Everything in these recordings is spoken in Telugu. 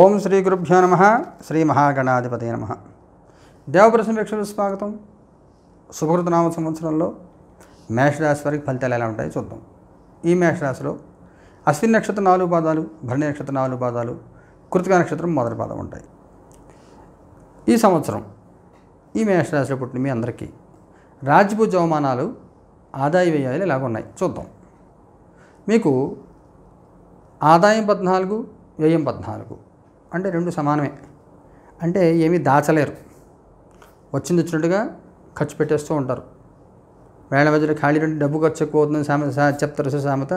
ఓం శ్రీ గురుభ్యో నమ శ్రీ మహాగణాధిపతి నమ దేవప్రసం వీక్షలు స్వాగతం నామ సంవత్సరంలో మేషరాశి వారికి ఫలితాలు ఎలా ఉంటాయి చూద్దాం ఈ మేషరాశిలో అశ్విని నక్షత్రం నాలుగు పాదాలు భరణి నక్షత్రం నాలుగు పాదాలు కృతిక నక్షత్రం మొదటి పాదం ఉంటాయి ఈ సంవత్సరం ఈ మేషరాశిలో పుట్టిన మీ అందరికీ రాజ్యపు జవమానాలు ఆదాయ వ్యయాలు ఇలాగ ఉన్నాయి చూద్దాం మీకు ఆదాయం పద్నాలుగు వ్యయం పద్నాలుగు అంటే రెండు సమానమే అంటే ఏమీ దాచలేరు వచ్చింది వచ్చినట్టుగా ఖర్చు పెట్టేస్తూ ఉంటారు వేళ మధ్యలో ఖాళీ నుండి డబ్బు ఖర్చు ఎక్కువ అవుతుంది సామెత చెప్తారు సామెత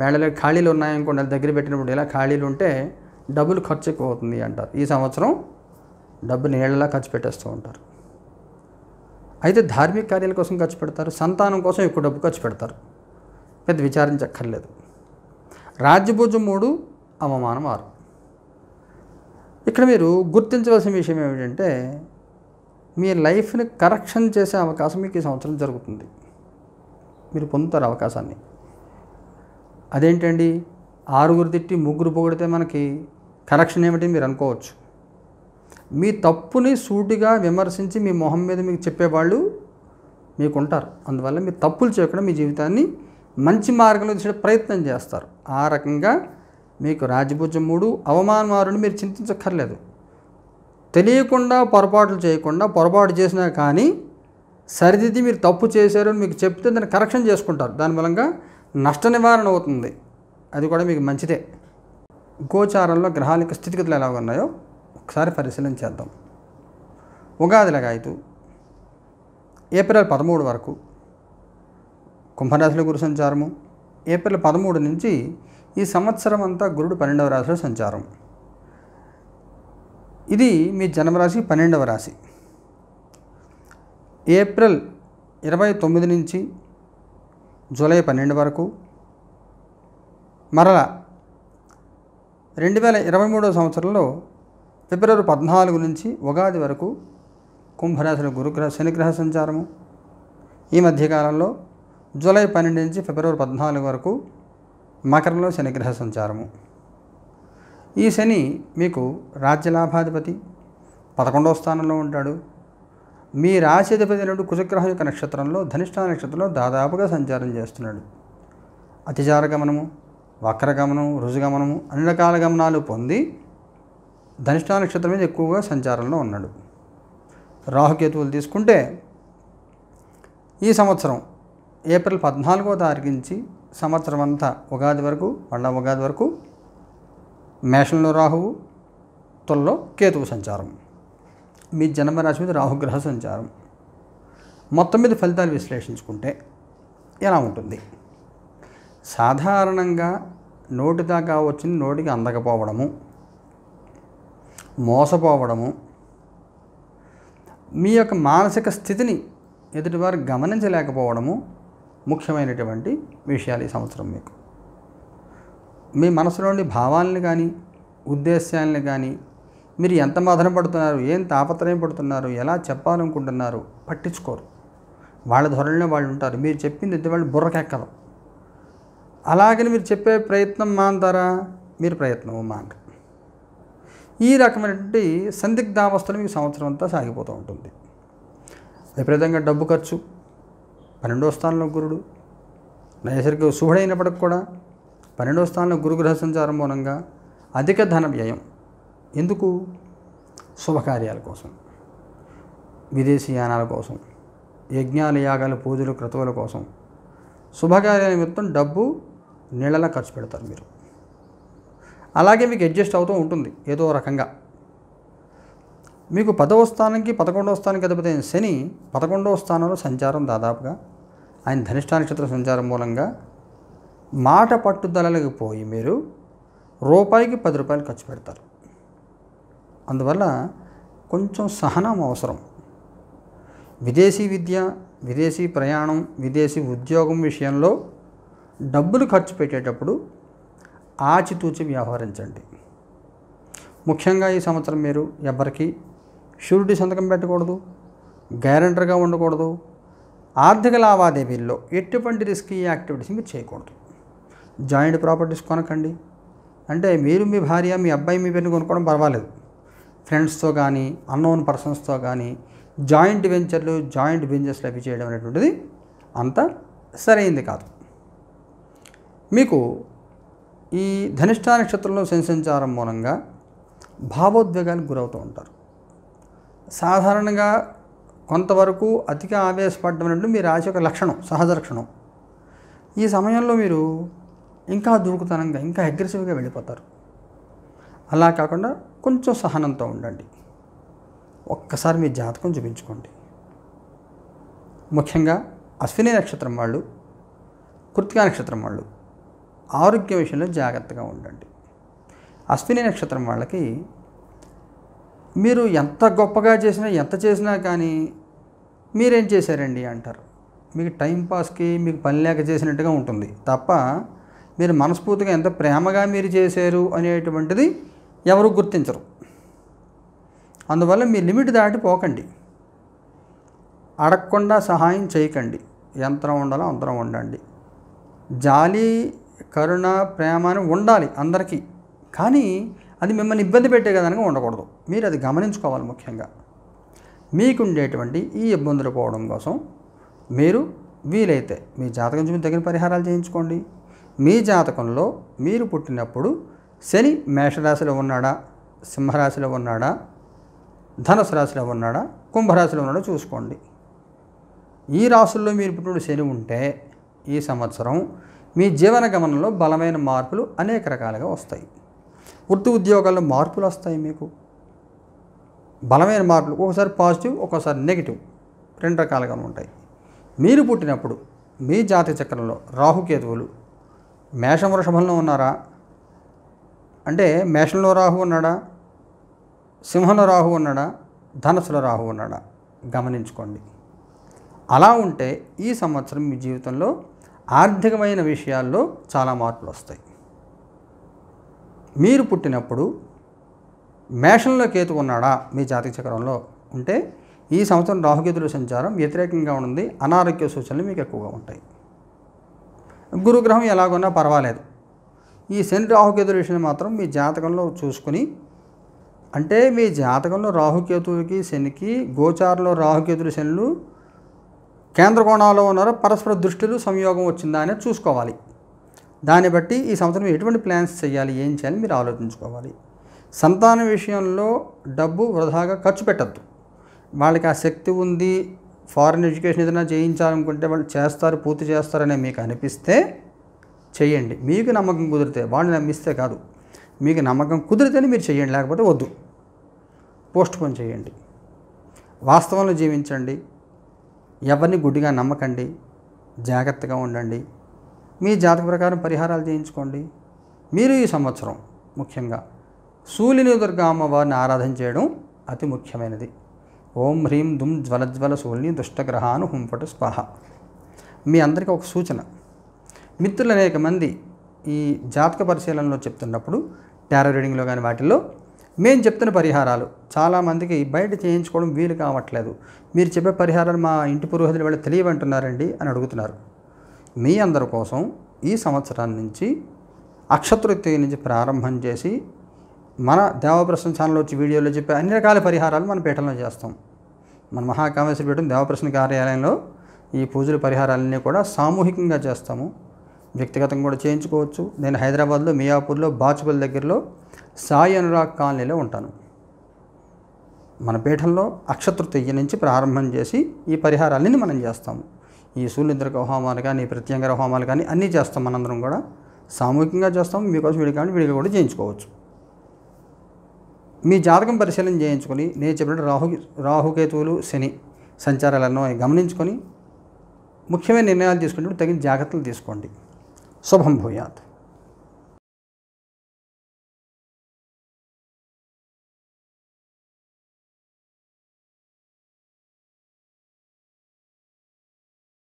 వేళలో ఖాళీలు ఉన్నాయనుకోండి దగ్గర పెట్టినప్పుడు ఇలా ఖాళీలు ఉంటే డబ్బులు ఖర్చు ఎక్కువ అవుతుంది అంటారు ఈ సంవత్సరం డబ్బు నీళ్ళలా ఖర్చు పెట్టేస్తూ ఉంటారు అయితే ధార్మిక కార్యాల కోసం ఖర్చు పెడతారు సంతానం కోసం ఎక్కువ డబ్బు ఖర్చు పెడతారు పెద్ద విచారించక్కర్లేదు రాజ్యభుజం మూడు అవమానం ఆరు ఇక్కడ మీరు గుర్తించవలసిన విషయం ఏమిటంటే మీ లైఫ్ని కరెక్షన్ చేసే అవకాశం మీకు ఈ సంవత్సరం జరుగుతుంది మీరు పొందుతారు అవకాశాన్ని అదేంటండి ఆరుగురు తిట్టి ముగ్గురు పొగిడితే మనకి కరెక్షన్ ఏమిటి మీరు అనుకోవచ్చు మీ తప్పుని సూటిగా విమర్శించి మీ మొహం మీద మీకు చెప్పేవాళ్ళు మీకు ఉంటారు అందువల్ల మీరు తప్పులు చేయకుండా మీ జీవితాన్ని మంచి మార్గంలో తీసే ప్రయత్నం చేస్తారు ఆ రకంగా మీకు రాజభుజం మూడు అవమానమారుని మీరు చింతించక్కర్లేదు తెలియకుండా పొరపాట్లు చేయకుండా పొరపాటు చేసినా కానీ సరిదిద్ది మీరు తప్పు చేశారు అని మీకు చెప్తే దాన్ని కరెక్షన్ చేసుకుంటారు దాని మూలంగా నష్ట నివారణ అవుతుంది అది కూడా మీకు మంచిదే గోచారంలో గ్రహాల యొక్క స్థితిగతులు ఎలా ఉన్నాయో ఒకసారి పరిశీలన చేద్దాం ఉగాదిలగా లగాయతు ఏప్రిల్ పదమూడు వరకు కుంభరాశిలో గురు సంచారము ఏప్రిల్ పదమూడు నుంచి ఈ సంవత్సరం అంతా గురుడు పన్నెండవ రాశిలో సంచారం ఇది మీ జన్మరాశి పన్నెండవ రాశి ఏప్రిల్ ఇరవై తొమ్మిది నుంచి జూలై పన్నెండు వరకు మరలా రెండు వేల ఇరవై మూడవ సంవత్సరంలో ఫిబ్రవరి పద్నాలుగు నుంచి ఉగాది వరకు కుంభరాశిలో గురుగ్రహ శనిగ్రహ సంచారము ఈ మధ్యకాలంలో జూలై పన్నెండు నుంచి ఫిబ్రవరి పద్నాలుగు వరకు మకరంలో శనిగ్రహ సంచారము ఈ శని మీకు రాజ్యలాభాధిపతి పదకొండవ స్థానంలో ఉంటాడు మీ రాశిధిపతి నుండి కుజగ్రహం యొక్క నక్షత్రంలో ధనిష్ట నక్షత్రంలో దాదాపుగా సంచారం చేస్తున్నాడు అతిచార గమనము వక్రగమనం రుజుగమనము అన్ని రకాల గమనాలు పొంది ధనిష్ట నక్షత్రం మీద ఎక్కువగా సంచారంలో ఉన్నాడు రాహుకేతువులు తీసుకుంటే ఈ సంవత్సరం ఏప్రిల్ పద్నాలుగో తారీఖు నుంచి సంవత్సరం అంతా ఉగాది వరకు మళ్ళా ఉగాది వరకు మేషంలో రాహువు తుల్లో కేతువు సంచారం మీ జన్మరాశి మీద రాహుగ్రహ సంచారం మొత్తం మీద ఫలితాలు విశ్లేషించుకుంటే ఎలా ఉంటుంది సాధారణంగా నోటి దాకా వచ్చింది నోటికి అందకపోవడము మోసపోవడము మీ యొక్క మానసిక స్థితిని ఎదుటివారు గమనించలేకపోవడము ముఖ్యమైనటువంటి విషయాలు ఈ సంవత్సరం మీకు మీ మనసులోని భావాలని కానీ ఉద్దేశాలని కానీ మీరు ఎంత మదన పడుతున్నారు ఏం తాపత్రయం పడుతున్నారు ఎలా చెప్పాలనుకుంటున్నారు పట్టించుకోరు వాళ్ళ ధోరణిలో వాళ్ళు ఉంటారు మీరు చెప్పింది ఇది వాళ్ళు బుర్రకెక్కరు అలాగని మీరు చెప్పే ప్రయత్నం మాంతారా మీరు ప్రయత్నం మాంట ఈ రకమైనటువంటి సందిగ్ధావస్థలు మీకు సంవత్సరం అంతా సాగిపోతూ ఉంటుంది విపరీతంగా డబ్బు ఖర్చు పన్నెండో స్థానంలో గురుడు నైసర్గిక శుభుడైనప్పటికి కూడా పన్నెండో స్థానంలో గురుగ్రహ సంచారం మూలంగా అధిక ధన వ్యయం ఎందుకు శుభకార్యాల కోసం విదేశీ యానాల కోసం యజ్ఞాలు యాగాలు పూజలు క్రతువుల కోసం శుభకార్యాల నిమిత్తం డబ్బు నీళ్ళలా ఖర్చు పెడతారు మీరు అలాగే మీకు అడ్జస్ట్ అవుతూ ఉంటుంది ఏదో రకంగా మీకు పదవ స్థానానికి పదకొండవ స్థానానికి అధిపతి శని పదకొండవ స్థానంలో సంచారం దాదాపుగా ఆయన ధనిష్ఠా నక్షత్ర సంచారం మూలంగా మాట పట్టుదలకి పోయి మీరు రూపాయికి పది రూపాయలు ఖర్చు పెడతారు అందువల్ల కొంచెం సహనం అవసరం విదేశీ విద్య విదేశీ ప్రయాణం విదేశీ ఉద్యోగం విషయంలో డబ్బులు ఖర్చు పెట్టేటప్పుడు ఆచితూచి వ్యవహరించండి ముఖ్యంగా ఈ సంవత్సరం మీరు ఎవరికి షూరిటీ సంతకం పెట్టకూడదు గ్యారంటర్గా ఉండకూడదు ఆర్థిక లావాదేవీల్లో ఎటువంటి రిస్కీ యాక్టివిటీస్ మీరు చేయకూడదు జాయింట్ ప్రాపర్టీస్ కొనకండి అంటే మీరు మీ భార్య మీ అబ్బాయి మీ పేరుని కొనుక్కోవడం పర్వాలేదు ఫ్రెండ్స్తో కానీ అన్నోన్ పర్సన్స్తో కానీ జాయింట్ వెంచర్లు జాయింట్ బిజినెస్లు అవి చేయడం అనేటువంటిది అంత సరైంది కాదు మీకు ఈ ధనిష్ట నక్షత్రంలో సంచారం మూలంగా భావోద్వేగానికి గురవుతూ ఉంటారు సాధారణంగా కొంతవరకు అతిగా ఆవేశపడడం అనేది మీ రాశి యొక్క లక్షణం సహజ లక్షణం ఈ సమయంలో మీరు ఇంకా దూకుతనంగా ఇంకా అగ్రెసివ్గా వెళ్ళిపోతారు అలా కాకుండా కొంచెం సహనంతో ఉండండి ఒక్కసారి మీ జాతకం చూపించుకోండి ముఖ్యంగా అశ్విని నక్షత్రం వాళ్ళు కృతికా నక్షత్రం వాళ్ళు ఆరోగ్య విషయంలో జాగ్రత్తగా ఉండండి అశ్విని నక్షత్రం వాళ్ళకి మీరు ఎంత గొప్పగా చేసినా ఎంత చేసినా కానీ మీరేం చేశారండి అంటారు మీకు టైంపాస్కి మీకు పని లేక చేసినట్టుగా ఉంటుంది తప్ప మీరు మనస్ఫూర్తిగా ఎంత ప్రేమగా మీరు చేశారు అనేటువంటిది ఎవరు గుర్తించరు అందువల్ల మీ లిమిట్ దాటిపోకండి అడగకుండా సహాయం చేయకండి యంత్రం ఉండాలో అంతరం ఉండండి జాలి కరుణ ప్రేమ అని ఉండాలి అందరికీ కానీ అది మిమ్మల్ని ఇబ్బంది పెట్టే కదనక ఉండకూడదు మీరు అది గమనించుకోవాలి ముఖ్యంగా మీకుండేటువంటి ఈ ఇబ్బందులు పోవడం కోసం మీరు వీలైతే మీ జాతకం చూపి తగిన పరిహారాలు చేయించుకోండి మీ జాతకంలో మీరు పుట్టినప్పుడు శని మేషరాశిలో ఉన్నాడా సింహరాశిలో ఉన్నాడా ధనుసు రాశిలో ఉన్నాడా కుంభరాశిలో ఉన్నాడా చూసుకోండి ఈ రాశుల్లో మీరు పుట్టిన శని ఉంటే ఈ సంవత్సరం మీ జీవన గమనంలో బలమైన మార్పులు అనేక రకాలుగా వస్తాయి వృత్తి ఉద్యోగాల్లో మార్పులు వస్తాయి మీకు బలమైన మార్పులు ఒకసారి పాజిటివ్ ఒకసారి నెగిటివ్ రెండు రకాలుగా ఉంటాయి మీరు పుట్టినప్పుడు మీ జాతి చక్రంలో రాహుకేతువులు మేషం వృషభంలో ఉన్నారా అంటే మేషంలో రాహు ఉన్నాడా సింహంలో రాహు ఉన్నాడా ధనస్సులో రాహు ఉన్నాడా గమనించుకోండి అలా ఉంటే ఈ సంవత్సరం మీ జీవితంలో ఆర్థికమైన విషయాల్లో చాలా మార్పులు వస్తాయి మీరు పుట్టినప్పుడు మేషంలో కేతు ఉన్నాడా మీ జాతక చక్రంలో ఉంటే ఈ సంవత్సరం రాహుకేతుల సంచారం వ్యతిరేకంగా ఉంది అనారోగ్య సూచనలు మీకు ఎక్కువగా ఉంటాయి గురుగ్రహం ఎలాగున్నా పర్వాలేదు ఈ శని రాహుకేతుల విషయం మాత్రం మీ జాతకంలో చూసుకుని అంటే మీ జాతకంలో రాహుకేతువుకి శనికి గోచారంలో రాహుకేతుల శనులు కేంద్ర కోణాల్లో ఉన్నారో పరస్పర దృష్టిలో సంయోగం వచ్చిందా అనేది చూసుకోవాలి దాన్ని బట్టి ఈ సంవత్సరం ఎటువంటి ప్లాన్స్ చేయాలి ఏం చేయాలి మీరు ఆలోచించుకోవాలి సంతానం విషయంలో డబ్బు వృధాగా ఖర్చు పెట్టద్దు వాళ్ళకి ఆ శక్తి ఉంది ఫారిన్ ఎడ్యుకేషన్ ఏదైనా చేయించాలనుకుంటే వాళ్ళు చేస్తారు పూర్తి చేస్తారనే మీకు అనిపిస్తే చేయండి మీకు నమ్మకం కుదిరితే వాళ్ళని నమ్మిస్తే కాదు మీకు నమ్మకం కుదిరితేనే మీరు చేయండి లేకపోతే వద్దు పోస్ట్ పోన్ చేయండి వాస్తవంలో జీవించండి ఎవరిని గుడ్డిగా నమ్మకండి జాగ్రత్తగా ఉండండి మీ జాతక ప్రకారం పరిహారాలు చేయించుకోండి మీరు ఈ సంవత్సరం ముఖ్యంగా సూలిని దుర్గా అమ్మవారిని ఆరాధన చేయడం అతి ముఖ్యమైనది ఓం హ్రీం దుమ్ జ్వలజ్వల సూల్ని దుష్టగ్రహాను హుంపటు స్పహ మీ అందరికీ ఒక సూచన మిత్రులు అనేక మంది ఈ జాతక పరిశీలనలో చెప్తున్నప్పుడు టారో రీడింగ్లో కానీ వాటిల్లో మేము చెప్తున్న పరిహారాలు చాలామందికి బయట చేయించుకోవడం వీలు కావట్లేదు మీరు చెప్పే పరిహారాలు మా ఇంటి పురోహితులు వాళ్ళు తెలియవంటున్నారండి అని అడుగుతున్నారు మీ అందరి కోసం ఈ సంవత్సరం నుంచి అక్షతృతీయ నుంచి ప్రారంభం చేసి మన దేవప్రశ్న ఛానల్ వచ్చి వీడియోలో చెప్పే అన్ని రకాల పరిహారాలు మన పీఠంలో చేస్తాం మన మహాకామేశ్వర పీఠం దేవప్రశ్న కార్యాలయంలో ఈ పూజల పరిహారాలన్నీ కూడా సామూహికంగా చేస్తాము వ్యక్తిగతంగా కూడా చేయించుకోవచ్చు నేను హైదరాబాద్లో మియాపూర్లో బాచుపల్లి దగ్గరలో సాయి అనురాగ్ కాలనీలో ఉంటాను మన పీఠంలో అక్షతృతీయ నుంచి ప్రారంభం చేసి ఈ పరిహారాలన్నీ మనం చేస్తాము ఈ సూర్యుద్రక హోమాలు కానీ ప్రత్యంగర హోమాలు కానీ అన్నీ చేస్తాం మనందరం కూడా సామూహికంగా చేస్తాం మీకోసం విడిగా కానీ కూడా చేయించుకోవచ్చు మీ జాతకం పరిశీలన చేయించుకొని నేను చెప్పినట్టు రాహు రాహుకేతువులు శని సంచారాలను గమనించుకొని ముఖ్యమైన నిర్ణయాలు తీసుకునేటప్పుడు తగిన జాగ్రత్తలు తీసుకోండి శుభం భూయాత్